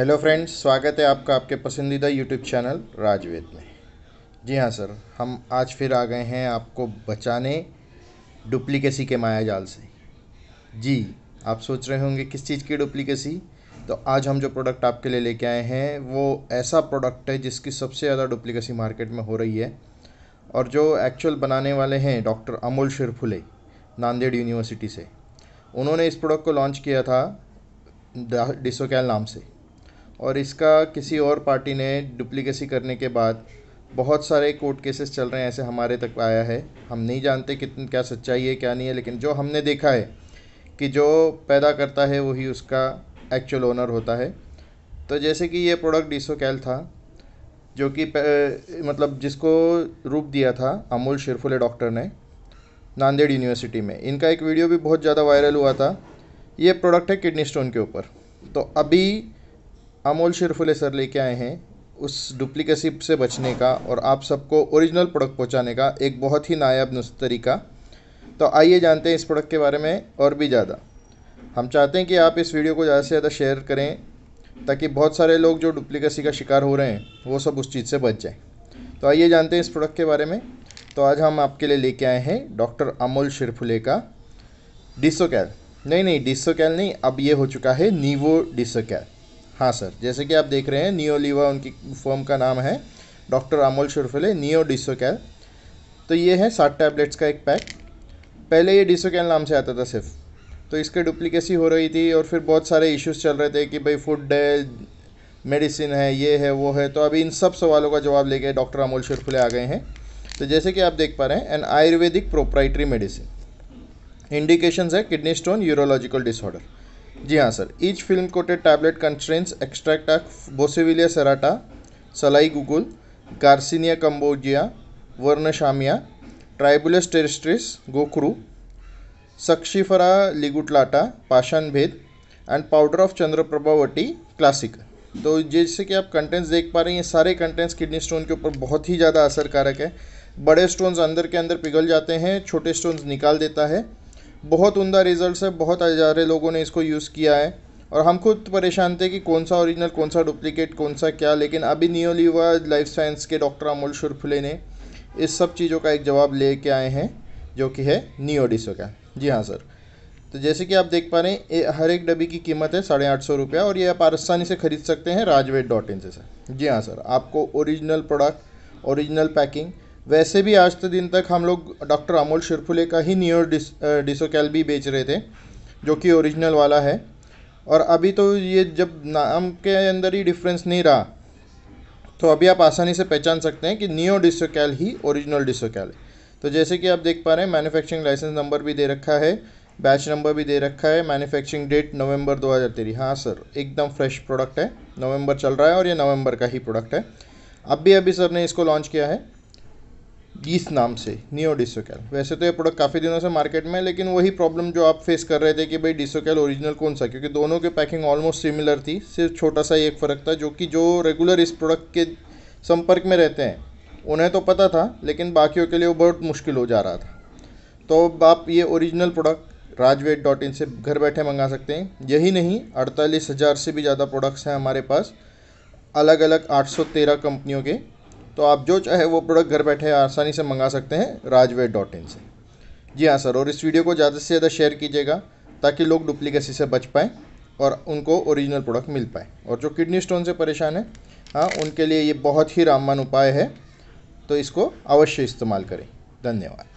hello friends स्वागत है आपका आपके पसंदीदा यूट्यूब चैनल राजवेद में जी हाँ सर हम आज फिर आ गए हैं आपको बचाने डुप्लीकेसी के माया जाल से जी आप सोच रहे होंगे किस चीज़ की डुप्लीकेसी तो आज हम जो प्रोडक्ट आपके लिए लेके आए हैं वो ऐसा प्रोडक्ट है जिसकी सबसे ज़्यादा डुप्लीकेसी मार्केट में हो रही है और जो एक्चुअल बनाने वाले हैं डॉक्टर अमोल शिरफुले नांदेड़ यूनिवर्सिटी से उन्होंने इस प्रोडक्ट को लॉन्च किया था डिसोकैल नाम से और इसका किसी और पार्टी ने डुप्लीकेसी करने के बाद बहुत सारे कोर्ट केसेस चल रहे हैं ऐसे हमारे तक आया है हम नहीं जानते कितन क्या सच्चाई है क्या नहीं है लेकिन जो हमने देखा है कि जो पैदा करता है वही उसका एक्चुअल ओनर होता है तो जैसे कि ये प्रोडक्ट डिसोकैल था जो कि मतलब जिसको रूप दिया था अमूल शिरफुले डॉक्टर ने नांदेड़ यूनिवर्सिटी में इनका एक वीडियो भी बहुत ज़्यादा वायरल हुआ था ये प्रोडक्ट है किडनी स्टोन के ऊपर तो अभी अमोल शिरफुले सर लेके आए हैं उस डुप्लीकेसी से बचने का और आप सबको ओरिजिनल प्रोडक्ट पहुंचाने का एक बहुत ही नायाब तरीका तो आइए जानते हैं इस प्रोडक्ट के बारे में और भी ज़्यादा हम चाहते हैं कि आप इस वीडियो को ज़्यादा से ज़्यादा शेयर करें ताकि बहुत सारे लोग जो डुप्लीकेसी का शिकार हो रहे हैं वो सब उस चीज़ से बच जाएं तो आइए जानते हैं इस प्रोडक्ट के बारे में तो आज हम आपके लिए लेके आए हैं डॉक्टर अमोल शिरफुले का डिसोकैल नहीं नहीं डिसोकैल नहीं अब ये हो चुका है नीवो डिसोकैल हाँ सर जैसे कि आप देख रहे हैं नियोलीवा उनकी फर्म का नाम है डॉक्टर अमोल शुरफिले नियो डिसोकैल तो ये है सात टैबलेट्स का एक पैक पहले ये डिसोकैल नाम से आता था सिर्फ तो इसके डुप्लीकेसी हो रही थी और फिर बहुत सारे इश्यूज चल रहे थे कि भाई फूड है मेडिसिन है ये है वो है तो अभी इन सब सवालों का जवाब लेके डॉक्टर अमोल शुरफुले आ गए हैं तो जैसे कि आप देख पा रहे हैं an Ayurvedic proprietary medicine indications है किडनी स्टोन यूरोलॉजिकल डिसऑर्डर जी हाँ sir each film coated tablet contains extract of Boswellia serrata salai guggul garcinia कम्बोजिया वर्णशामिया ट्राइबुलस टेरिस्ट्रिस गोखरू सक्शीफरा ligulata pashan bhed and powder of Chandraprabhavati classic तो जैसे कि आप कंटेंट्स देख पा रहे हैं ये सारे कंटेंट्स किडनी स्टोन के ऊपर बहुत ही ज़्यादा असरकारक है बड़े स्टोन्स अंदर के अंदर पिघल जाते हैं छोटे स्टोन्स निकाल देता है बहुत उमदा रिजल्ट है बहुत हज़ारे लोगों ने इसको यूज़ किया है और हम खुद परेशान थे कि कौन सा ओरिजिनल कौन सा डुप्लीकेट कौन सा क्या लेकिन अभी न्यूलीवा लाइफ साइंस के डॉक्टर अमोल शुरफुले ने इस सब चीज़ों का एक जवाब ले के आए हैं जो कि है नियोडिसो का जी हाँ सर तो जैसे कि आप देख पा रहे हैं हर एक डब्बी की कीमत है साढ़े आठ सौ रुपया और ये आप आसानी से खरीद सकते हैं राजवेद डॉट इन से सर जी हाँ सर आपको ओरिजिनल प्रोडक्ट ओरिजिनल पैकिंग वैसे भी आज के दिन तक हम लोग डॉक्टर अमोल शिरफुले का ही न्यूर डिस भी बेच रहे थे जो कि ओरिजिनल वाला है और अभी तो ये जब नाम के अंदर ही डिफरेंस नहीं रहा तो अभी आप आसानी से पहचान सकते हैं कि न्यू डिसोकैल ही ओरिजिनल डिसोकैल है तो जैसे कि आप देख पा रहे हैं मैन्युफैक्चरिंग लाइसेंस नंबर भी दे रखा है बैच नंबर भी दे रखा है मैन्युफैक्चरिंग डेट नवंबर हज़ार तेरह हाँ सर एकदम फ्रेश प्रोडक्ट है नवंबर चल रहा है और ये नवंबर का ही प्रोडक्ट है अब भी अभी सर ने इसको लॉन्च किया है गीस नाम से नियो डिसोकैल वैसे तो ये प्रोडक्ट काफ़ी दिनों से मार्केट में है लेकिन वही प्रॉब्लम जो आप फेस कर रहे थे कि भाई डिसोकैल ओरिजिनल कौन सा क्योंकि दोनों के पैकिंग ऑलमोस्ट सिमिलर थी सिर्फ छोटा सा ही एक फ़र्क था जो कि जो रेगुलर इस प्रोडक्ट के संपर्क में रहते हैं उन्हें तो पता था लेकिन बाकियों के लिए वो बहुत मुश्किल हो जा रहा था तो अब आप ये original product Rajvet dot in से घर बैठे मंगा सकते हैं यही नहीं अड़तालीस हज़ार से भी ज़्यादा प्रोडक्ट्स हैं हमारे पास अलग अलग 813 कंपनियों के तो आप जो चाहे वो प्रोडक्ट घर बैठे आसानी से मंगा सकते हैं राजवे डॉट इन से जी हाँ सर और इस वीडियो को ज़्यादा से ज़्यादा शेयर कीजिएगा ताकि लोग डुप्लीकेसी से बच पाएँ और उनको ओरिजिनल प्रोडक्ट मिल पाए और जो किडनी स्टोन से परेशान है हाँ उनके लिए ये बहुत ही रामबान उपाय है तो इसको अवश्य इस्तेमाल करें धन्यवाद